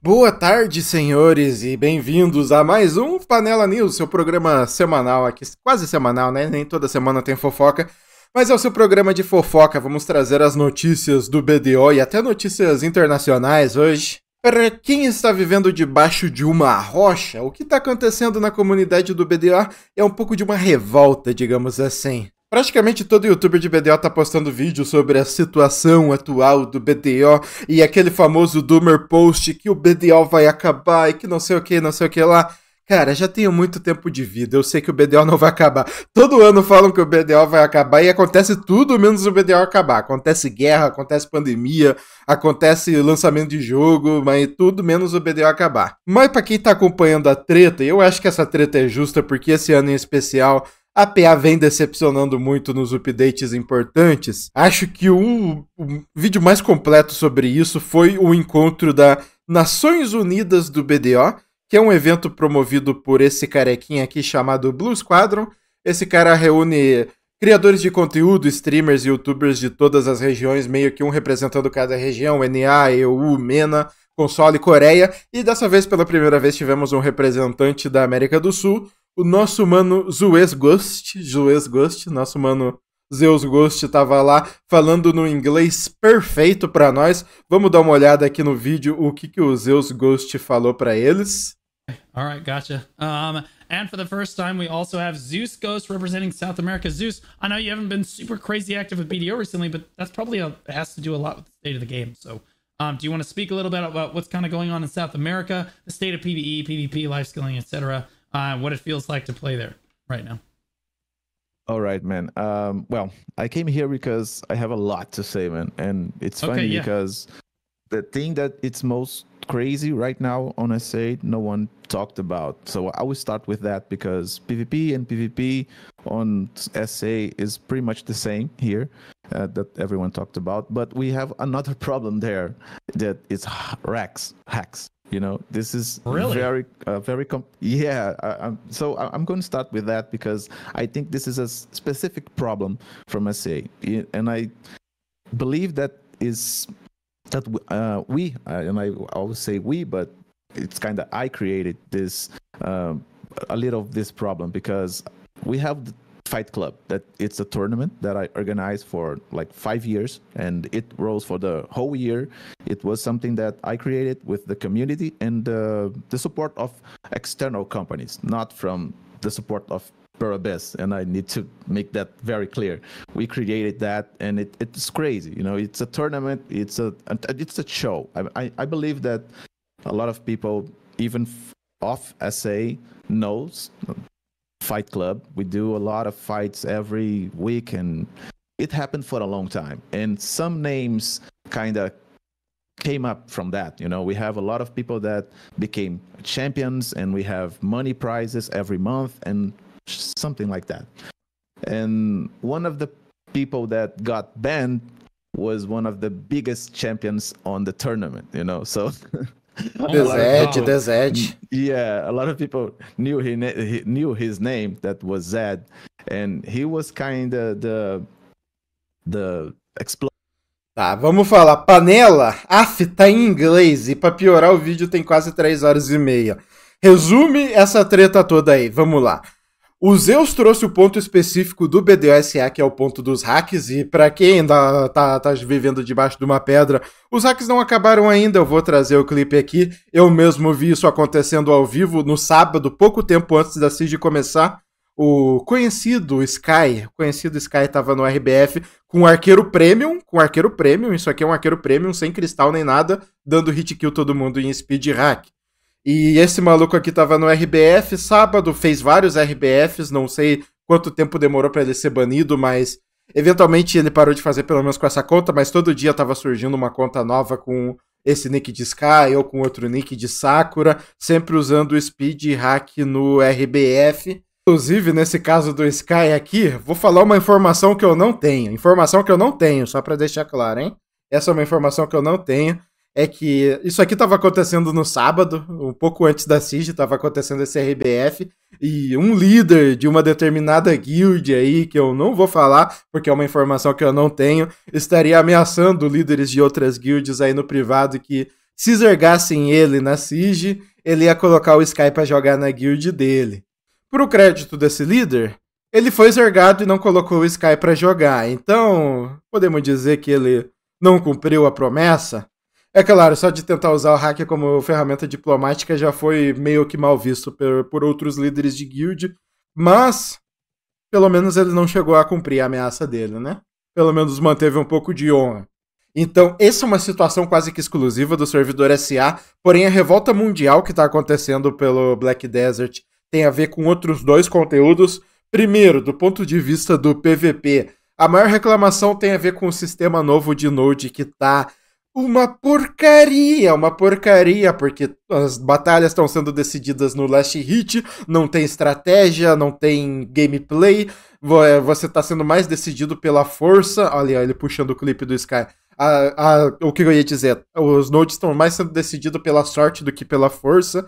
Boa tarde, senhores, e bem-vindos a mais um Panela News, seu programa semanal aqui, quase semanal, né? Nem toda semana tem fofoca, mas é o seu programa de fofoca. Vamos trazer as notícias do BDO e até notícias internacionais hoje. Para quem está vivendo debaixo de uma rocha, o que está acontecendo na comunidade do BDO é um pouco de uma revolta, digamos assim. Praticamente todo youtuber de BDO tá postando vídeo sobre a situação atual do BDO e aquele famoso Doomer Post que o BDO vai acabar e que não sei o que, não sei o que lá. Cara, já tenho muito tempo de vida, eu sei que o BDO não vai acabar. Todo ano falam que o BDO vai acabar e acontece tudo menos o BDO acabar. Acontece guerra, acontece pandemia, acontece lançamento de jogo, mas tudo menos o BDO acabar. Mas para quem tá acompanhando a treta, eu acho que essa treta é justa porque esse ano em especial a PA vem decepcionando muito nos updates importantes. Acho que o, vídeo mais completo sobre isso foi o encontro da Nações Unidas do BDO, que é um evento promovido por esse carequinha aqui chamado Blue Squadron. Esse cara reúne criadores de conteúdo, streamers e youtubers de todas as regiões, meio que um representando cada região, NA, EU, MENA, Console Coreia, e dessa vez, pela primeira vez, tivemos um representante da América do Sul, o nosso mano Zeus Ghost, Zeus Ghost, nosso mano Zeus Ghost tava lá falando no inglês perfeito para nós. Vamos dar uma olhada aqui no vídeo o que que o Zeus Ghost falou para eles. All right, gotcha. Um, and for the first time, we also have Zeus Ghost representing South America. Zeus, I know you haven't been super crazy active with BDO recently, but that's probably a, has to do a lot with the state of the game. So, um, do you want to speak a little bit about what's kind of going on in South America, the state of PVE, PvP, life scaling, etc.? uh, what it feels like to play there right now. All right, man. Um, well, I came here because I have a lot to say, man, and it's funny okay, yeah. because the thing that it's most crazy right now on SA, no one talked about. So I will start with that because PvP and PvP on SA is pretty much the same here uh, that everyone talked about. But we have another problem there that is racks, hacks. You know, this is really? very, uh, very, com- yeah. I, I'm, so I, am going to start with that because I think this is a specific problem from SA, and I believe that is that uh, we, uh, and I always say we, but it's kind of I created this uh, a little of this problem because we have Fight Club. That it's a tournament that I organized for like five years, and it rolls for the whole year. It was something that I created with the community and uh, the support of external companies, not from the support of Parabes, and I need to make that very clear. We created that, and it, it's crazy. You know, it's a tournament. It's a it's a show. I, I, I believe that a lot of people even off SA knows Fight Club. We do a lot of fights every week, and it happened for a long time. And some names kind of came up from that. You know, we have a lot of people that became champions, and we have money prizes every month, and something like that. And one of the people that got banned was one of the biggest champions on the tournament. You know, so. Zed, the Zed. Yeah, a lot of people knew he, he knew his name. That was Zed, and he was kind of the the expl Tá, vamos falar. Panela, Aff, tá em inglês e para piorar o vídeo tem quase 3 horas e meia. Resume essa treta toda aí, vamos lá. O Zeus trouxe o ponto específico do BDSA, que é o ponto dos hacks, e para quem ainda tá, tá, vivendo debaixo de uma pedra, os hacks não acabaram ainda, eu vou trazer o clipe aqui. Eu mesmo vi isso acontecendo ao vivo no sábado, pouco tempo antes da CIG começar. O conhecido Sky, conhecido Sky tava no RBF com arqueiro premium, com arqueiro premium, isso aqui é um arqueiro premium sem cristal nem nada, dando hit kill todo mundo em speed hack. E esse maluco aqui tava no RBF sábado, fez vários RBFs, não sei quanto tempo demorou para ele ser banido, mas eventualmente ele parou de fazer pelo menos com essa conta, mas todo dia tava surgindo uma conta nova com esse nick de Sky ou com outro nick de Sakura, sempre usando o speed hack no RBF. Inclusive, nesse caso do Sky aqui, vou falar uma informação que eu não tenho. Informação que eu não tenho, só para deixar claro, hein? Essa é uma informação que eu não tenho é que isso aqui estava acontecendo no sábado, um pouco antes da SIG, estava acontecendo esse RBF, e um líder de uma determinada guild aí, que eu não vou falar, porque é uma informação que eu não tenho, estaria ameaçando líderes de outras guilds aí no privado que se zergassem ele na SIG, ele ia colocar o Sky para jogar na guild dele. Pro crédito desse líder, ele foi zergado e não colocou o Sky para jogar, então podemos dizer que ele não cumpriu a promessa? É claro, só de tentar usar o hack como ferramenta diplomática já foi meio que mal visto por, por outros líderes de guild, mas pelo menos ele não chegou a cumprir a ameaça dele, né? Pelo menos manteve um pouco de honra. Então, essa é uma situação quase que exclusiva do servidor SA, porém a revolta mundial que está acontecendo pelo Black Desert tem a ver com outros dois conteúdos. Primeiro, do ponto de vista do PVP, a maior reclamação tem a ver com o sistema novo de Node que está uma porcaria, é uma porcaria, porque as batalhas estão sendo decididas no last hit, não tem estratégia, não tem gameplay, é, você está sendo mais decidido pela força. Olha ele puxando o clipe do Sky. A, a, o que eu ia dizer, os nodes estão mais sendo decididos pela sorte do que pela força.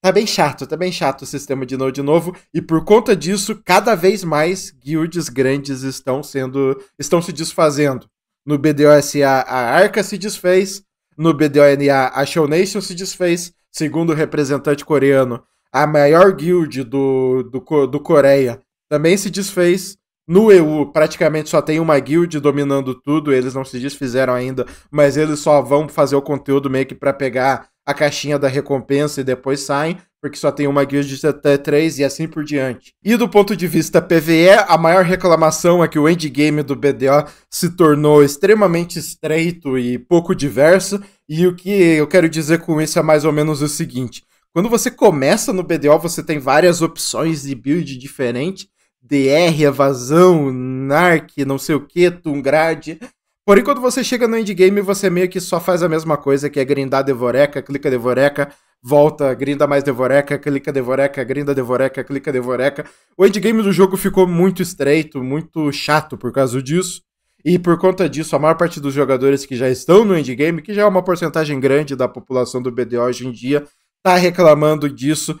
Tá bem chato, tá bem chato o sistema de node novo, e por conta disso, cada vez mais guilds grandes estão sendo. estão se desfazendo. No BDOSA, a Arca se desfez. No BDONA, a Show se desfez. Segundo o representante coreano, a maior guild do, do, do Coreia também se desfez. No EU, praticamente só tem uma guild dominando tudo, eles não se desfizeram ainda, mas eles só vão fazer o conteúdo meio que para pegar a caixinha da recompensa e depois saem porque só tem uma guild de até 3 e assim por diante. E do ponto de vista PVE, a maior reclamação é que o endgame do BDO se tornou extremamente estreito e pouco diverso, e o que eu quero dizer com isso é mais ou menos o seguinte: quando você começa no BDO, você tem várias opções de build diferente, DR, evasão, narc, não sei o que, tungrade, Porém, quando você chega no endgame, você meio que só faz a mesma coisa, que é grindar devoreca, clica devoreca, volta, grinda mais Devoreca, clica Devoreca, grinda Devoreca, clica Devoreca. O endgame do jogo ficou muito estreito, muito chato por causa disso. E por conta disso, a maior parte dos jogadores que já estão no endgame, que já é uma porcentagem grande da população do BD hoje em dia, tá reclamando disso.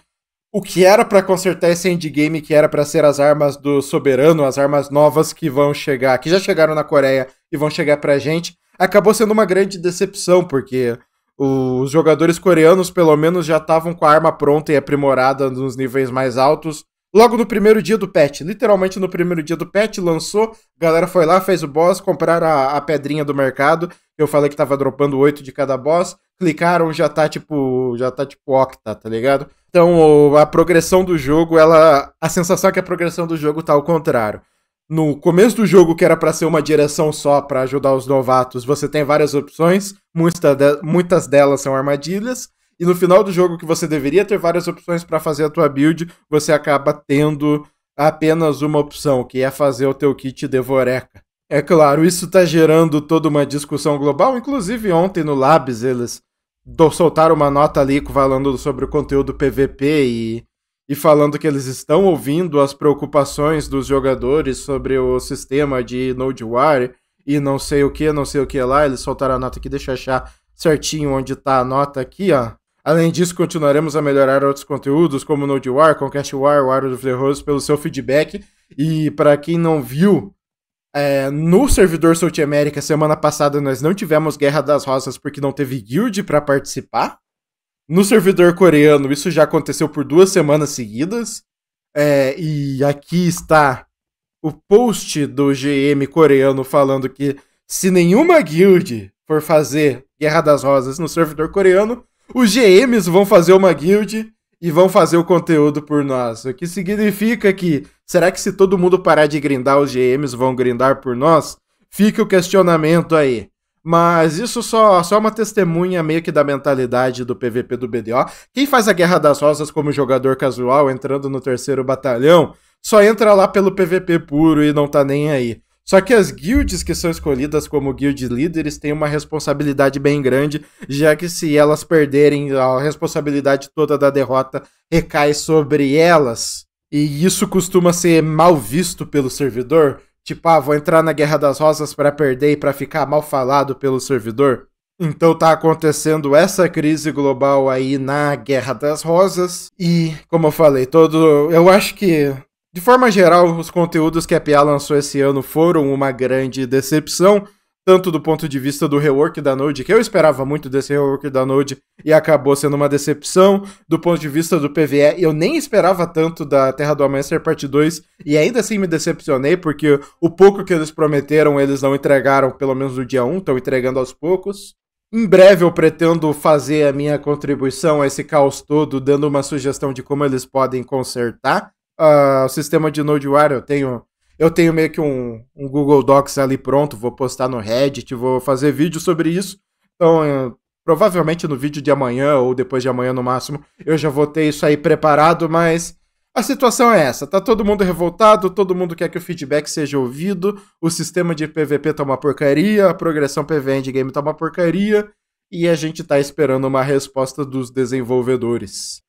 O que era para consertar esse endgame, que era para ser as armas do soberano, as armas novas que vão chegar, que já chegaram na Coreia e vão chegar pra gente, acabou sendo uma grande decepção, porque os jogadores coreanos, pelo menos, já estavam com a arma pronta e aprimorada nos níveis mais altos. Logo no primeiro dia do patch, literalmente no primeiro dia do patch, lançou, a galera foi lá, fez o boss, compraram a, a pedrinha do mercado, eu falei que tava dropando 8 de cada boss, clicaram, já tá tipo, já tá tipo octa, tá ligado? Então, a progressão do jogo, ela, a sensação é que a progressão do jogo tá ao contrário no começo do jogo, que era para ser uma direção só para ajudar os novatos, você tem várias opções, muita de, muitas delas são armadilhas, e no final do jogo, que você deveria ter várias opções para fazer a tua build, você acaba tendo apenas uma opção, que é fazer o teu kit devoreca. É claro, isso está gerando toda uma discussão global, inclusive ontem no Labs eles soltaram uma nota ali falando sobre o conteúdo PVP e e falando que eles estão ouvindo as preocupações dos jogadores sobre o sistema de War e não sei o que, não sei o que lá. Eles soltaram a nota aqui, deixa eu achar certinho onde está a nota aqui, ó. Além disso, continuaremos a melhorar outros conteúdos como War, War of the Rose, pelo seu feedback. E para quem não viu, é, no servidor South America, semana passada nós não tivemos Guerra das Rosas porque não teve guild para participar no servidor coreano isso já aconteceu por duas semanas seguidas. É, e aqui está o post do GM coreano falando que se nenhuma guild for fazer Guerra das Rosas no servidor coreano, os GMs vão fazer uma guild e vão fazer o conteúdo por nós. O que significa que será que se todo mundo parar de grindar, os GMs vão grindar por nós? Fica o questionamento aí. Mas isso só, só é uma testemunha meio que da mentalidade do PVP do BDO. Quem faz a Guerra das Rosas como jogador casual, entrando no terceiro batalhão, só entra lá pelo PVP puro e não tá nem aí. Só que as guilds que são escolhidas como guild líderes têm uma responsabilidade bem grande, já que se elas perderem, a responsabilidade toda da derrota recai sobre elas. E isso costuma ser mal visto pelo servidor, Tipo, ah, vou entrar na Guerra das Rosas para perder e para ficar mal falado pelo servidor. Então tá acontecendo essa crise global aí na Guerra das Rosas. E, como eu falei, todo. Eu acho que, de forma geral, os conteúdos que a PA lançou esse ano foram uma grande decepção tanto do ponto de vista do rework da Node, que eu esperava muito desse rework da Node e acabou sendo uma decepção, do ponto de vista do PVE, eu nem esperava tanto da Terra do Amanhecer Parte 2 e ainda assim me decepcionei porque o pouco que eles prometeram, eles não entregaram, pelo menos no dia 1, estão entregando aos poucos. Em breve eu pretendo fazer a minha contribuição a esse caos todo, dando uma sugestão de como eles podem consertar uh, o sistema de Node War, eu tenho eu tenho meio que um, um Google Docs ali pronto, vou postar no Reddit, vou fazer vídeo sobre isso. Então, eu, provavelmente no vídeo de amanhã ou depois de amanhã no máximo, eu já vou ter isso aí preparado, mas a situação é essa, tá todo mundo revoltado, todo mundo quer que o feedback seja ouvido, o sistema de PVP tá uma porcaria, a progressão PVE de game tá uma porcaria, e a gente tá esperando uma resposta dos desenvolvedores.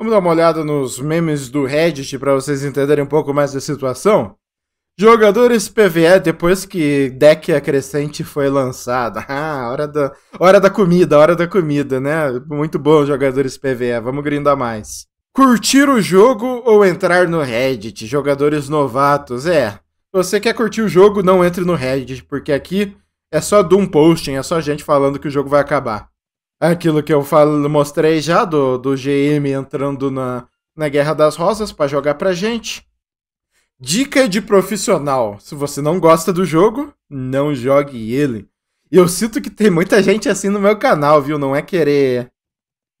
Vamos dar uma olhada nos memes do Reddit para vocês entenderem um pouco mais da situação. Jogadores PVE depois que deck acrescente foi lançada. Ah, hora da, hora da comida, hora da comida, né? Muito bom, jogadores PVE, vamos grindar mais. Curtir o jogo ou entrar no Reddit? Jogadores novatos, é. Você quer curtir o jogo, não entre no Reddit, porque aqui é só doom posting, é só gente falando que o jogo vai acabar. É aquilo que eu falo, mostrei já do, do GM entrando na, na Guerra das Rosas para jogar pra gente. Dica de profissional: se você não gosta do jogo, não jogue ele. E eu sinto que tem muita gente assim no meu canal, viu? Não é querer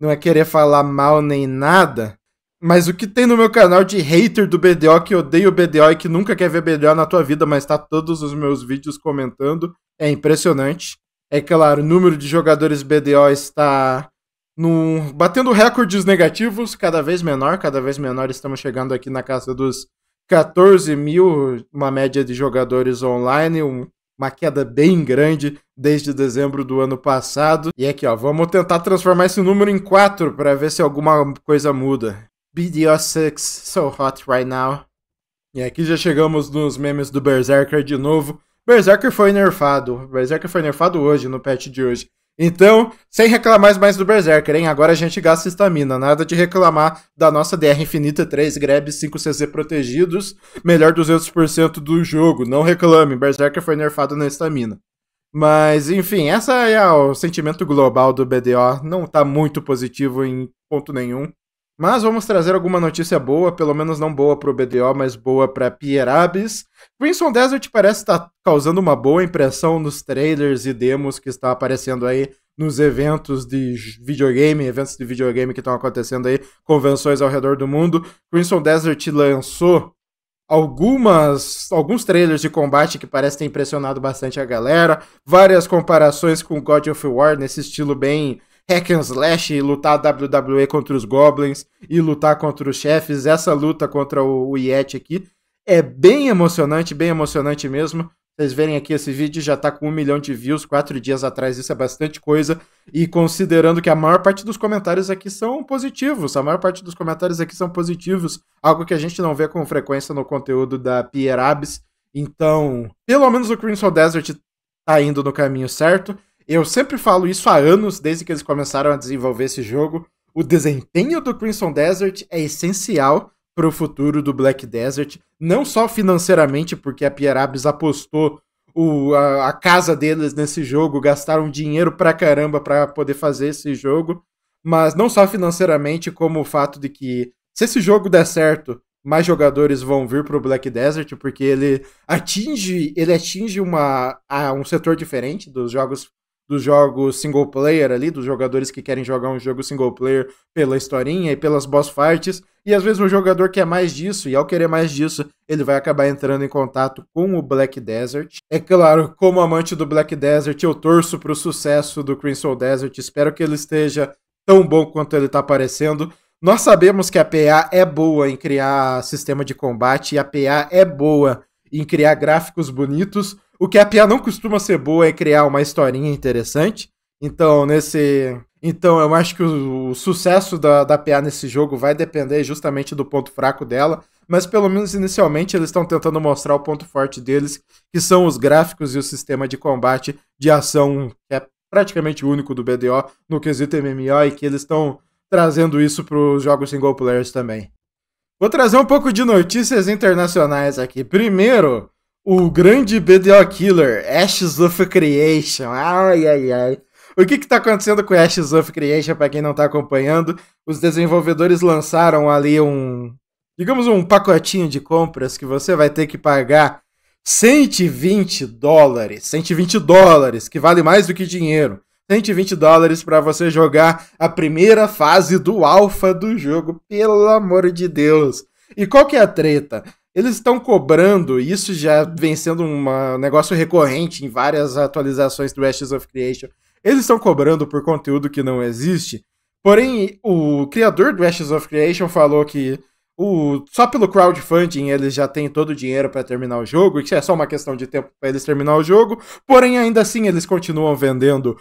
não é querer falar mal nem nada, mas o que tem no meu canal de hater do BDO que odeia o BDO e que nunca quer ver BDO na tua vida, mas tá todos os meus vídeos comentando, é impressionante. É claro, o número de jogadores BDO está batendo recordes negativos, cada vez menor, cada vez menor. Estamos chegando aqui na casa dos 14 mil, uma média de jogadores online, um, uma queda bem grande desde dezembro do ano passado. E aqui, ó, vamos tentar transformar esse número em 4 para ver se alguma coisa muda. BDO6, so hot right now. E aqui já chegamos nos memes do Berserker de novo. Berserker foi nerfado. Berserker foi nerfado hoje, no patch de hoje. Então, sem reclamar mais do Berserker, hein? Agora a gente gasta estamina. Nada de reclamar da nossa DR infinita 3, grab 5 CC protegidos, melhor 200% do jogo. Não reclame, Berserker foi nerfado na estamina. Mas, enfim, essa é o sentimento global do BDO. Não tá muito positivo em ponto nenhum. Mas vamos trazer alguma notícia boa, pelo menos não boa para o BDO, mas boa para Pierabis. Crimson Desert parece estar tá causando uma boa impressão nos trailers e demos que está aparecendo aí nos eventos de videogame, eventos de videogame que estão acontecendo aí, convenções ao redor do mundo. Crimson Desert lançou algumas alguns trailers de combate que parecem ter impressionado bastante a galera, várias comparações com God of War nesse estilo bem hack and slash e lutar WWE contra os goblins e lutar contra os chefes. Essa luta contra o, o Yeti aqui é bem emocionante, bem emocionante mesmo. Vocês verem aqui esse vídeo já tá com um milhão de views, quatro dias atrás, isso é bastante coisa. E considerando que a maior parte dos comentários aqui são positivos, a maior parte dos comentários aqui são positivos, algo que a gente não vê com frequência no conteúdo da Pierre Abyss. Então, pelo menos o Crimson Desert tá indo no caminho certo. Eu sempre falo isso há anos, desde que eles começaram a desenvolver esse jogo. O desempenho do Crimson Desert é essencial para o futuro do Black Desert, não só financeiramente, porque a Pierabis apostou o, a, a, casa deles nesse jogo, gastaram dinheiro pra caramba para poder fazer esse jogo, mas não só financeiramente, como o fato de que se esse jogo der certo, mais jogadores vão vir para o Black Desert, porque ele atinge, ele atinge uma, a, um setor diferente dos jogos dos jogos single player ali, dos jogadores que querem jogar um jogo single player pela historinha e pelas boss fights. E às vezes o jogador quer mais disso, e ao querer mais disso, ele vai acabar entrando em contato com o Black Desert. É claro, como amante do Black Desert, eu torço para o sucesso do Crimson Desert, espero que ele esteja tão bom quanto ele está parecendo. Nós sabemos que a PA é boa em criar sistema de combate e a PA é boa em criar gráficos bonitos. O que a Pia não costuma ser boa é criar uma historinha interessante. Então, nesse. Então, eu acho que o, o sucesso da, da PA nesse jogo vai depender justamente do ponto fraco dela, mas pelo menos inicialmente eles estão tentando mostrar o ponto forte deles, que são os gráficos e o sistema de combate de ação, que é praticamente único do BDO no quesito MMO, e que eles estão trazendo isso para os jogos single players também. Vou trazer um pouco de notícias internacionais aqui. Primeiro, o grande BDO Killer, Ashes of Creation. Ai, ai, ai. O que está acontecendo com Ashes of Creation, para quem não está acompanhando? Os desenvolvedores lançaram ali um, digamos, um pacotinho de compras que você vai ter que pagar 120 dólares. 120 dólares, que vale mais do que dinheiro. 120 dólares para você jogar a primeira fase do alfa do jogo, pelo amor de Deus. E qual que é a treta? Eles estão cobrando, isso já vem sendo um negócio recorrente em várias atualizações do Ashes of Creation. Eles estão cobrando por conteúdo que não existe. Porém, o criador do Ashes of Creation falou que o, só pelo crowdfunding eles já têm todo o dinheiro para terminar o jogo, e que é só uma questão de tempo para eles terminar o jogo. Porém, ainda assim, eles continuam vendendo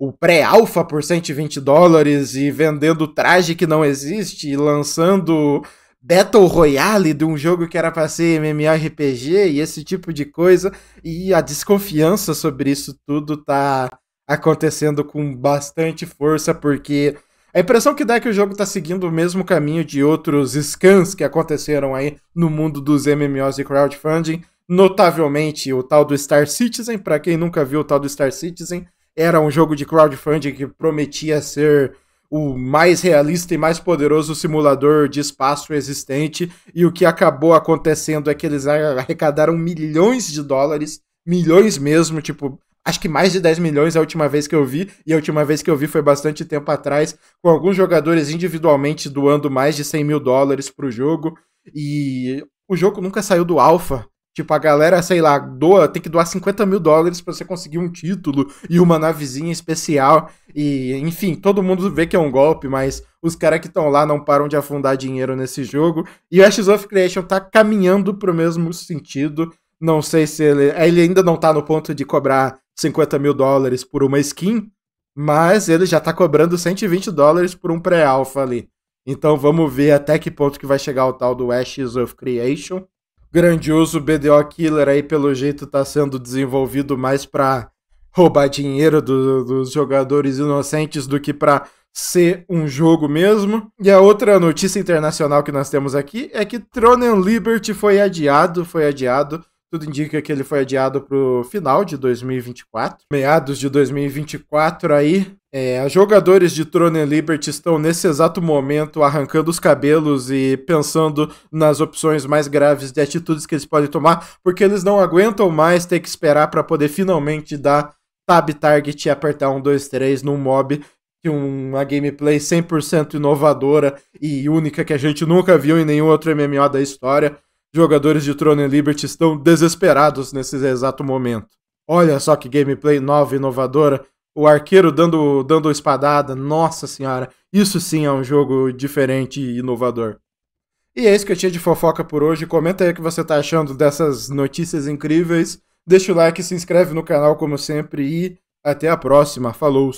o pré-alfa por 120 dólares e vendendo traje que não existe e lançando Battle Royale de um jogo que era para ser MMORPG e esse tipo de coisa. E a desconfiança sobre isso tudo tá acontecendo com bastante força, porque a impressão que dá é que o jogo tá seguindo o mesmo caminho de outros scans que aconteceram aí no mundo dos MMOs e crowdfunding. Notavelmente o tal do Star Citizen, para quem nunca viu o tal do Star Citizen, era um jogo de crowdfunding que prometia ser o mais realista e mais poderoso simulador de espaço existente. E o que acabou acontecendo é que eles arrecadaram milhões de dólares, milhões mesmo, tipo, acho que mais de 10 milhões a última vez que eu vi, e a última vez que eu vi foi bastante tempo atrás, com alguns jogadores individualmente doando mais de 100 mil dólares para o jogo. E o jogo nunca saiu do alfa. Tipo, a galera, sei lá, doa, tem que doar 50 mil dólares pra você conseguir um título e uma navezinha especial. E, enfim, todo mundo vê que é um golpe, mas os caras que estão lá não param de afundar dinheiro nesse jogo. E o Ashes of Creation tá caminhando pro mesmo sentido. Não sei se ele. Ele ainda não tá no ponto de cobrar 50 mil dólares por uma skin, mas ele já tá cobrando 120 dólares por um pré-alpha ali. Então vamos ver até que ponto que vai chegar o tal do Ashes of Creation grandioso BDO Killer aí, pelo jeito, tá sendo desenvolvido mais pra roubar dinheiro do, dos jogadores inocentes do que pra ser um jogo mesmo. E a outra notícia internacional que nós temos aqui é que Tronen Liberty foi adiado, foi adiado tudo indica que ele foi adiado para o final de 2024. Meados de 2024 aí. É, jogadores de Throne and Liberty estão nesse exato momento arrancando os cabelos e pensando nas opções mais graves de atitudes que eles podem tomar, porque eles não aguentam mais ter que esperar para poder finalmente dar tab target e apertar 1, 2, 3 num mob que uma gameplay 100% inovadora e única que a gente nunca viu em nenhum outro MMO da história Jogadores de Throne and Liberty estão desesperados nesse exato momento. Olha só que gameplay nova e inovadora. O arqueiro dando, dando espadada. Nossa senhora, isso sim é um jogo diferente e inovador. E é isso que eu tinha de fofoca por hoje. Comenta aí o que você tá achando dessas notícias incríveis. Deixa o like, se inscreve no canal como sempre e até a próxima. Falou!